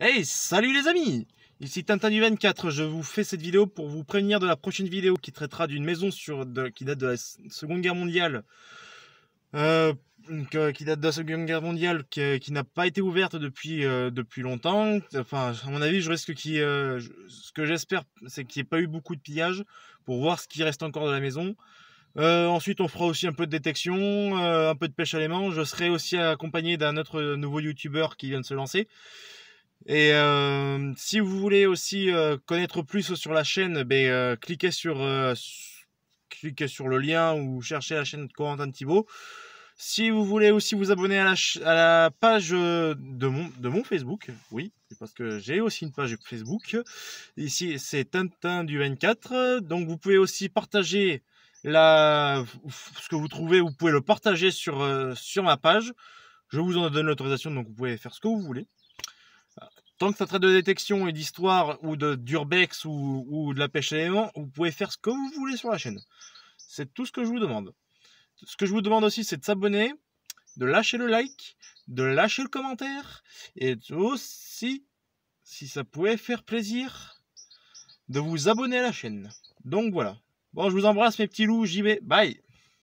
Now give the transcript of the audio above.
Hey, salut les amis Ici Tintin du 24, je vous fais cette vidéo pour vous prévenir de la prochaine vidéo qui traitera d'une maison sur euh, qui date de la Seconde Guerre mondiale. qui date de la Seconde Guerre mondiale, qui, n'a pas été ouverte depuis, euh, depuis longtemps. Enfin, à mon avis, je risque qui, euh, ce que j'espère, c'est qu'il n'y ait pas eu beaucoup de pillage pour voir ce qui reste encore de la maison. ensuite, on fera aussi un peu de détection, un peu de pêche à l'aimant. Je serai aussi accompagné d'un autre nouveau youtubeur qui vient de se lancer. Et euh, si vous voulez aussi euh, connaître plus sur la chaîne, ben, euh, cliquez, sur, cliquez sur le lien ou cherchez la chaîne de Corentin Thibault. Si vous voulez aussi vous abonner à la, à la page de mon, de mon Facebook, oui, parce que j'ai aussi une page Facebook. Ici, c'est Tintin du 24. Donc, vous pouvez aussi partager la, ce que vous trouvez, vous pouvez le partager sur, sur ma page. Je vous en donne l'autorisation, donc vous pouvez faire ce que vous voulez tant que ça traite de détection et d'histoire ou de d'urbex ou, de la pêche à vous pouvez faire ce que vous voulez sur la chaîne. C'est tout ce que je vous demande. Ce que je vous demande aussi, c'est de s'abonner, de lâcher le like, de lâcher le commentaire, et aussi, si ça pouvait faire plaisir, de vous abonner à la chaîne. Donc voilà. Bon, je vous embrasse mes petits loups, j'y vais. Bye